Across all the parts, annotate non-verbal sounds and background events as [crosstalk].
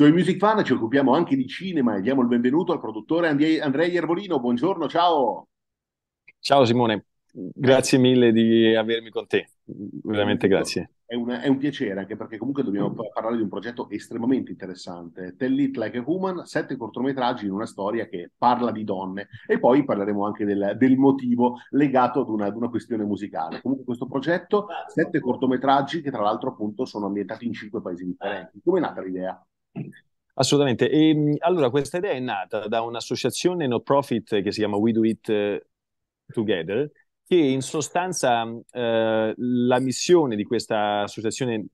Su Music Fan ci occupiamo anche di cinema e diamo il benvenuto al produttore Andrei Iervolino. Buongiorno, ciao. Ciao Simone, grazie mille di avermi con te, veramente grazie. È, una, è un piacere anche perché comunque dobbiamo mm. parlare di un progetto estremamente interessante. Tell It Like a Human, sette cortometraggi in una storia che parla di donne e poi parleremo anche del, del motivo legato ad una, ad una, questione musicale. Comunque questo progetto, sette cortometraggi che tra l'altro appunto sono ambientati in cinque paesi differenti. Come è nata l'idea? Assolutamente. E, ehm, allora, questa idea è nata da un'associazione no profit che si chiama We Do It eh, Together, che in sostanza eh, la missione di questa associazione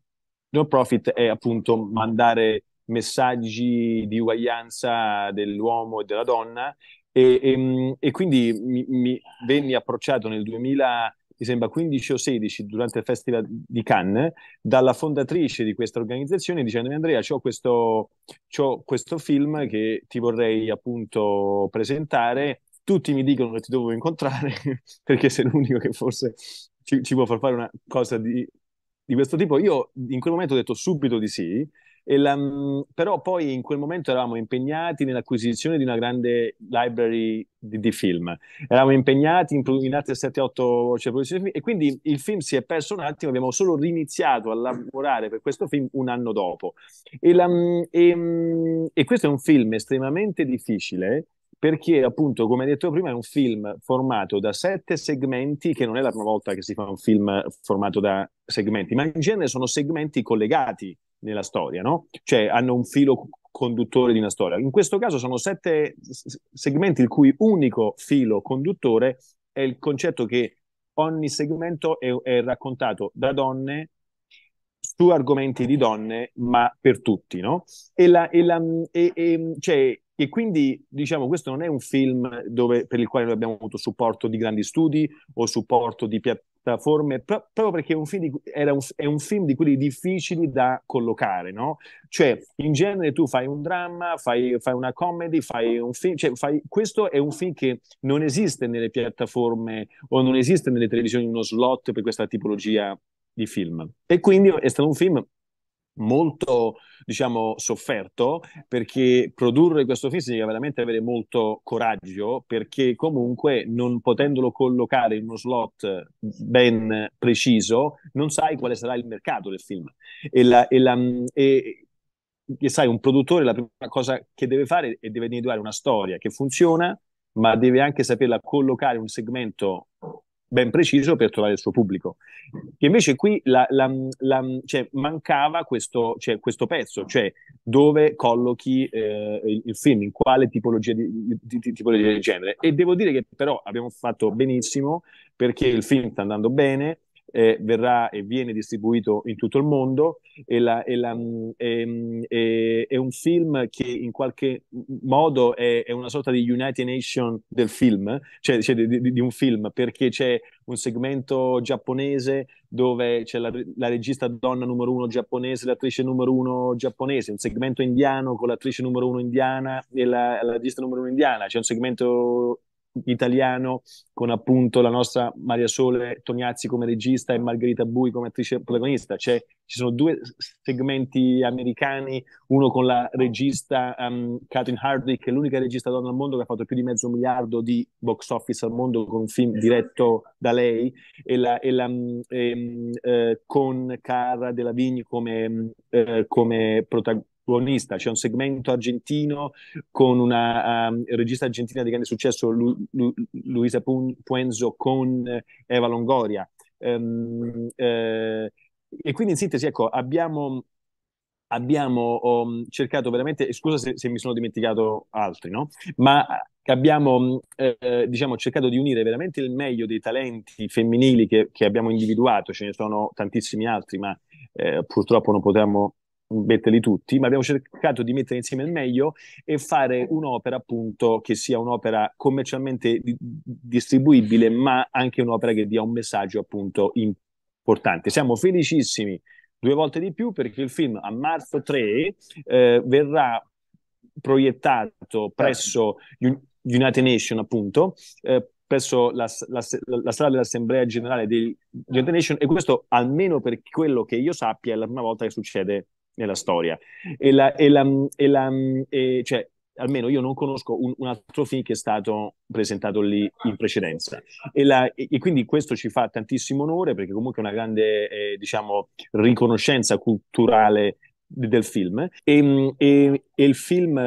no profit è appunto mandare messaggi di uguaglianza dell'uomo e della donna e, e, ehm, e quindi mi, mi, venni approcciato nel 2000 mi sembra 15 o 16 durante il Festival di Cannes, dalla fondatrice di questa organizzazione dicendomi Andrea, ho questo, c'ho questo film che ti vorrei appunto presentare, tutti mi dicono che ti devo incontrare [laughs] perché sei l'unico che forse ci, ci può far fare una cosa di, di questo tipo. Io in quel momento ho detto subito di sì la, mm, però poi in quel momento eravamo impegnati nell'acquisizione di una grande library di, di film, eravamo impegnati in, in altre 7-8 cioè, produzioni e quindi il film si è perso un attimo, abbiamo solo riniziato a lavorare per questo film un anno dopo. E, la, mm, e, mm, e questo è un film estremamente difficile perché appunto, come detto prima, è un film formato da sette segmenti, che non è la prima volta che si fa un film formato da segmenti, ma in genere sono segmenti collegati nella storia, no? Cioè hanno un filo conduttore di una storia. In questo caso sono sette segmenti il cui unico filo conduttore è il concetto che ogni segmento è, è raccontato da donne su argomenti di donne, ma per tutti, no? E, la, e, la, e, e, cioè, e quindi, diciamo, questo non è un film dove, per il quale noi abbiamo avuto supporto di grandi studi o supporto di, forme, proprio perché è un film di, era un, è un film di quelli difficili da collocare, no? Cioè, in genere tu fai un dramma, fai, fai una comedy, fai un film, cioè fai, questo è un film che non esiste nelle piattaforme o non esiste nelle televisioni uno slot per questa tipologia di film. E quindi è stato un film molto, diciamo, sofferto perché produrre questo film significa veramente avere molto coraggio perché comunque non potendolo collocare in uno slot ben preciso, non sai quale sarà il mercato del film. E, la, e, la, e, e sai, un produttore la prima cosa che deve fare è deve individuare una storia che funziona, ma deve anche saperla collocare in un segmento ben preciso per trovare il suo pubblico. Che invece qui la, la, la, cioè, mancava questo, cioè, questo, pezzo, cioè dove collochi eh, il, il, film, in quale tipologia di, di, di, tipologia di, genere. E devo dire che però abbiamo fatto benissimo perché il film sta andando bene, eh, verrà e viene distribuito in tutto il mondo. E la, è, la, è, mm, mm, è un film che in qualche modo è, una sorta di United Nations del film, cioè, cioè di, di, di un film, perché c'è un segmento giapponese dove c'è la, la, regista donna numero uno giapponese, l'attrice numero uno giapponese, un segmento indiano con l'attrice numero uno indiana e la, la regista numero uno indiana, c'è un segmento italiano con appunto la nostra Maria Sole Tognazzi come regista e Margherita Bui come attrice protagonista. Cioè, ci sono due segmenti americani, uno con la regista um, Catherine Hardwick, che è l'unica regista donna al mondo che ha fatto più di mezzo miliardo di box office al mondo con un film esatto. diretto da lei, e, la, e, la, mm, e ehm, eh, con Cara Della Vigne come, mm, eh, come protagonista Buonista. c'è un segmento argentino con una um, regista argentina di grande successo, Lu- Lu- Luisa Puenzo, con Eva Longoria. Um, eh, e quindi in sintesi, ecco, abbiamo, abbiamo um, cercato veramente, scusa se, se, mi sono dimenticato altri, no? ma abbiamo eh, diciamo, cercato di unire veramente il meglio dei talenti femminili che, che abbiamo individuato, ce ne sono tantissimi altri, ma eh, purtroppo non potremmo metterli tutti, ma abbiamo cercato di mettere insieme il meglio e fare un'opera appunto che sia un'opera commercialmente di- distribuibile, ma anche un'opera che dia un messaggio appunto importante. Siamo felicissimi due volte di più perché il film a marzo 3 eh, verrà proiettato certo. presso United Nations appunto eh, presso la, la, la, sala dell'Assemblea Generale di United Nations e questo almeno per quello che io sappia è la prima volta che succede nella storia. E la, e la, e la e, cioè, almeno io non conosco un, un, altro film che è stato presentato lì in precedenza. E, la, e, quindi questo ci fa tantissimo onore perché comunque è una grande eh, diciamo, riconoscenza culturale del film e, e, e, il film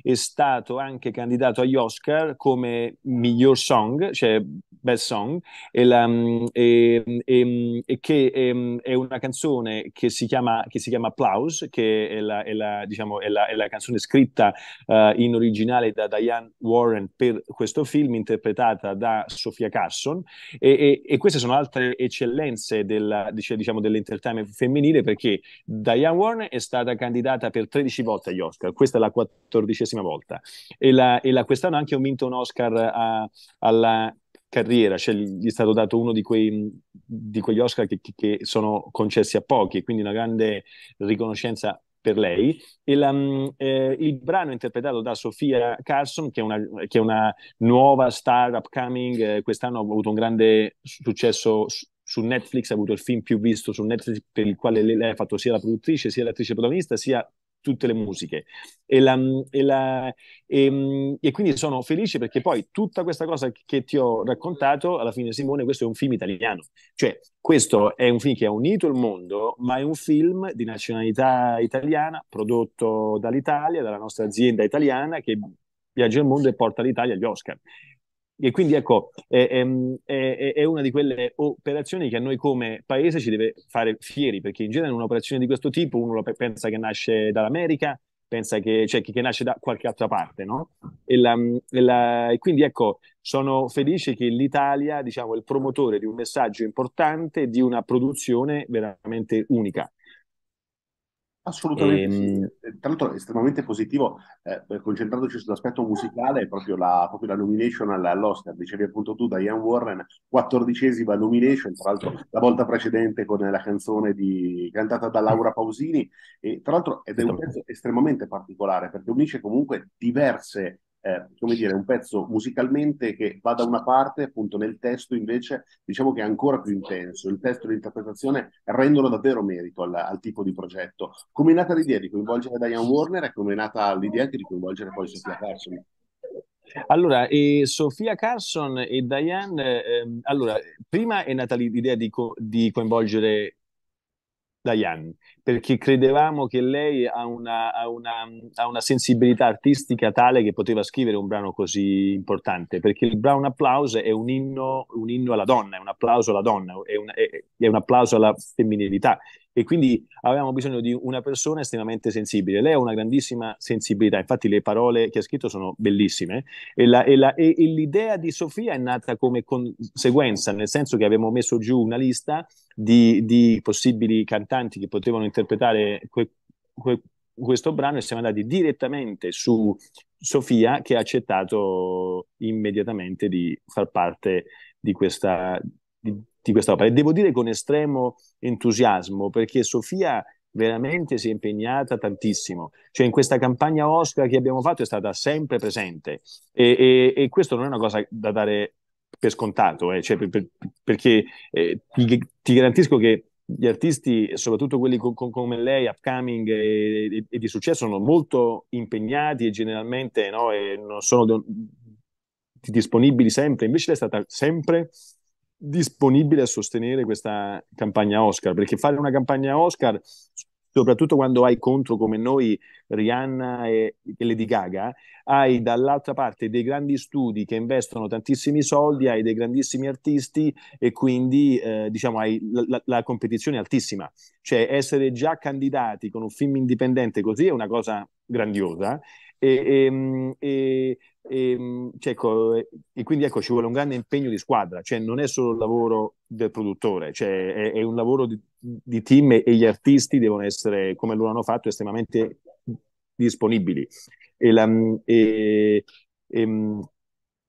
è stato anche candidato agli Oscar come miglior song, cioè Best Song e, la, e, mm, e, ehm, ehm, e che è, ehm, è una canzone che si chiama, che si chiama Applause, che è la, è la, diciamo, è la, è la canzone scritta uh, in originale da Diane Warren per questo film, interpretata da Sofia Carson e, e queste sono altre eccellenze della, diciamo, dell'entertainment femminile perché Diane Warren è stata candidata per 13 volte agli Oscar, questa è la quattordicesima volta e, la, e la, quest'anno anche ha vinto un Oscar a, eh, alla carriera, cioè gli è stato dato uno di, quei, di quegli Oscar che, che, sono concessi a pochi quindi una grande riconoscenza per lei. La, mm, eh, il brano è interpretato da Sofia Carson, che è una, che è una nuova star upcoming, eh, quest'anno ha avuto un grande successo su, su Netflix, ha avuto il film più visto su Netflix per il quale lei ha fatto sia la produttrice, sia l'attrice protagonista, sia tutte le musiche. E, la, e, la, e, ehm, e, quindi sono felice perché poi tutta questa cosa che ti ho raccontato, alla fine Simone, questo è un film italiano, cioè questo è un film che ha unito il mondo, ma è un film di nazionalità italiana, prodotto dall'Italia, dalla nostra azienda italiana che viaggia il mondo e porta l'Italia agli Oscar. E quindi ecco, è, è, è, una di quelle operazioni che a noi come paese ci deve fare fieri, perché in genere un'operazione di questo tipo uno pensa che nasce dall'America, pensa che, cioè, che nasce da qualche altra parte, no? E, la, e, la, e quindi ecco, sono felice che l'Italia, diciamo, è il promotore di un messaggio importante, di una produzione veramente unica. Assolutamente e... sì. Ehm, eh, tra l'altro è estremamente positivo, eh, eh concentrandoci sull'aspetto musicale, proprio la, proprio la nomination all'Oscar. Dicevi appunto tu, Diane Warren, quattordicesima nomination, tra l'altro la volta precedente con la canzone di, cantata da Laura Pausini. E, tra l'altro ed è un pezzo estremamente particolare perché unisce comunque diverse eh, come dire, un pezzo musicalmente che va da una parte, appunto nel testo invece diciamo che è ancora più intenso. Il testo e l'interpretazione rendono davvero merito al, al tipo di progetto. Come è nata l'idea di coinvolgere Diane Warner e come è nata l'idea di coinvolgere poi Sofia Carson? Allora, eh, Sofia Carson e Diane, eh, allora, prima è nata l'idea di, co- di coinvolgere dagli perché credevamo che lei ha una, ha, una, ha una, sensibilità artistica tale che poteva scrivere un brano così importante, perché il brano Applause è un inno, un inno alla donna, è un applauso alla donna, è un, è, è un applauso alla femminilità, e quindi avevamo bisogno di una persona estremamente sensibile. Lei ha una grandissima sensibilità, infatti le parole che ha scritto sono bellissime e, la, e, la, e, e l'idea di Sofia è nata come conseguenza, nel senso che abbiamo messo giù una lista di, di possibili cantanti che potevano interpretare que, que, questo brano e siamo andati direttamente su Sofia che ha accettato immediatamente di far parte di questa, di questa opera. e devo dire con estremo entusiasmo perché Sofia veramente si è impegnata tantissimo. Cioè in questa campagna Oscar che abbiamo fatto è stata sempre presente e, e, e questo non è una cosa da dare per scontato, eh. cioè, per, per, perché eh, ti, ti, garantisco che gli artisti, soprattutto quelli co- co- come lei, upcoming e, e, e, di successo, sono molto impegnati e generalmente no, e non sono do- disponibili sempre. Invece lei è stata sempre disponibile a sostenere questa campagna Oscar, perché fare una campagna Oscar, soprattutto quando hai contro come noi Rihanna e, Lady Gaga, hai dall'altra parte dei grandi studi che investono tantissimi soldi, hai dei grandissimi artisti e quindi eh, diciamo hai la, la, la competizione è altissima. Cioè essere già candidati con un film indipendente così è una cosa grandiosa e, ehm, e, e, ehm, cioè, ecco, eh, e quindi ecco, ci vuole un grande impegno di squadra, cioè, non è solo il lavoro del produttore, cioè, è, è, un lavoro di, di, team e gli artisti devono essere, come loro hanno fatto, estremamente disponibili. E la, mm, ehm,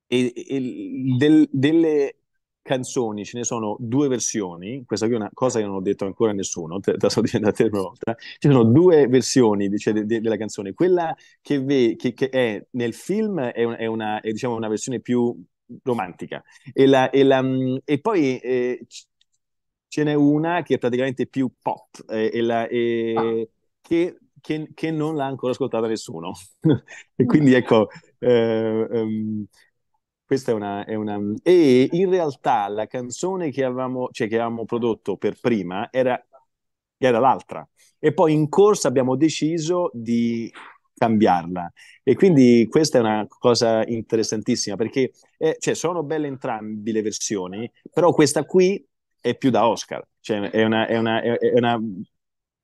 e, e, e del, delle canzoni, ce ne sono due versioni, questa qui è una cosa che non ho detto ancora a nessuno, te, te la sto dicendo la terza volta, ci sono due versioni cioè, de, de, della canzone, quella che, ve, che, che è nel film è, un, è, una, è diciamo, una, versione più romantica e, la, e, la, mm, e poi eh, ce n'è una che è praticamente più pop eh, e la, eh, ah. che, che, che, non l'ha ancora ascoltata nessuno. [laughs] e quindi ecco, eh, um, questa è una, è una, E in realtà la canzone che avevamo, cioè, che avevamo prodotto per prima era, era l'altra. E poi in corsa abbiamo deciso di cambiarla. E quindi questa è una cosa interessantissima perché eh, cioè, sono belle entrambe le versioni, però questa qui è più da Oscar, cioè, è, una, è, una, è, una,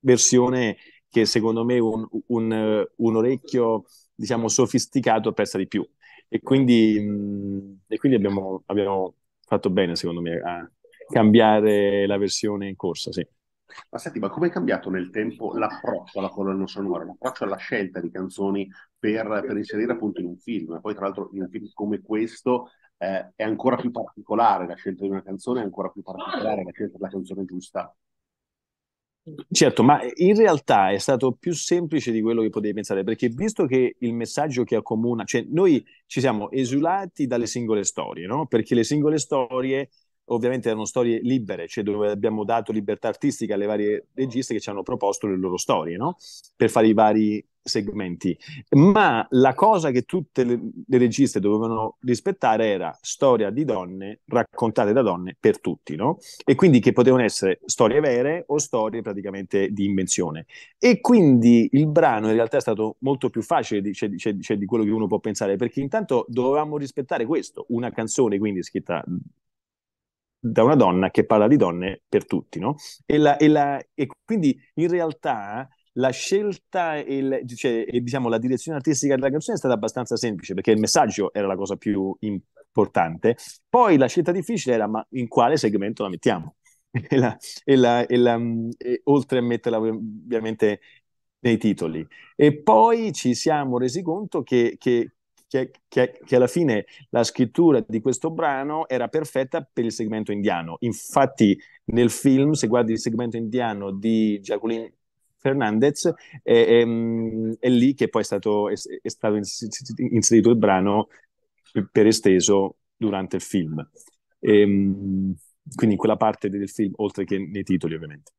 versione che secondo me un, un, un orecchio diciamo sofisticato apprezza di più. E quindi, e quindi abbiamo, abbiamo, fatto bene, secondo me, a cambiare la versione in corsa, sì. Ma senti, ma come è cambiato nel tempo l'approccio alla colonna sonora, l'approccio alla scelta di canzoni per, per inserire appunto in un film? Poi, tra l'altro, in un film come questo eh, è ancora più particolare la scelta di una canzone, è ancora più particolare la scelta della canzone giusta Certo, ma in realtà è stato più semplice di quello che potevi pensare, perché visto che il messaggio che accomuna, cioè noi ci siamo esulati dalle singole storie, no? Perché le singole storie ovviamente erano storie libere, cioè dove abbiamo dato libertà artistica alle varie registe che ci hanno proposto le loro storie, no? per fare i vari segmenti. Ma la cosa che tutte le, le, registe dovevano rispettare era storia di donne raccontate da donne per tutti, no? e quindi che potevano essere storie vere o storie praticamente di invenzione. E quindi il brano in realtà è stato molto più facile di, cioè, cioè, cioè di quello che uno può pensare, perché intanto dovevamo rispettare questo, una canzone quindi scritta da una donna che parla di donne per tutti, no? E, la, e, la, e quindi in realtà la scelta e, il, cioè, e diciamo, la direzione artistica della canzone è stata abbastanza semplice perché il messaggio era la cosa più importante. Poi la scelta difficile era ma in quale segmento la mettiamo? [laughs] e, la, e, la, e, la, mm, e oltre a metterla ovviamente nei titoli. E poi ci siamo resi conto che, che, che, che, che, alla fine la scrittura di questo brano era perfetta per il segmento indiano. Infatti nel film, se guardi il segmento indiano di Jacqueline Fernandez, è, è, mm, è lì che poi è stato, è, stato inserito il brano per, per esteso durante il film. E, ehm, quindi in quella parte del film, oltre che nei titoli ovviamente.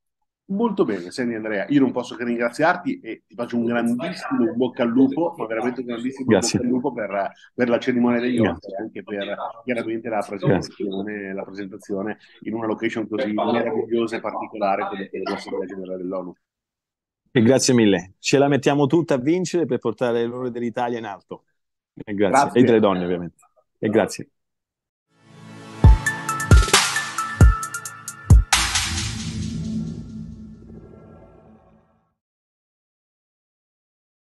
Molto bene, Sani Andrea, io non posso che ringraziarti e ti faccio un grandissimo bocca al lupo, ma veramente un grandissimo Grazie. bocca al lupo per, per la cerimonia degli ospiti e anche per chiaramente la presentazione, la presentazione, in una location così meravigliosa e particolare come quella dell'Assemblea Generale dell'ONU. E grazie mille. Ce la mettiamo tutta a vincere per portare l'onore dell'Italia in alto. E grazie. grazie. E delle donne, ovviamente. E grazie.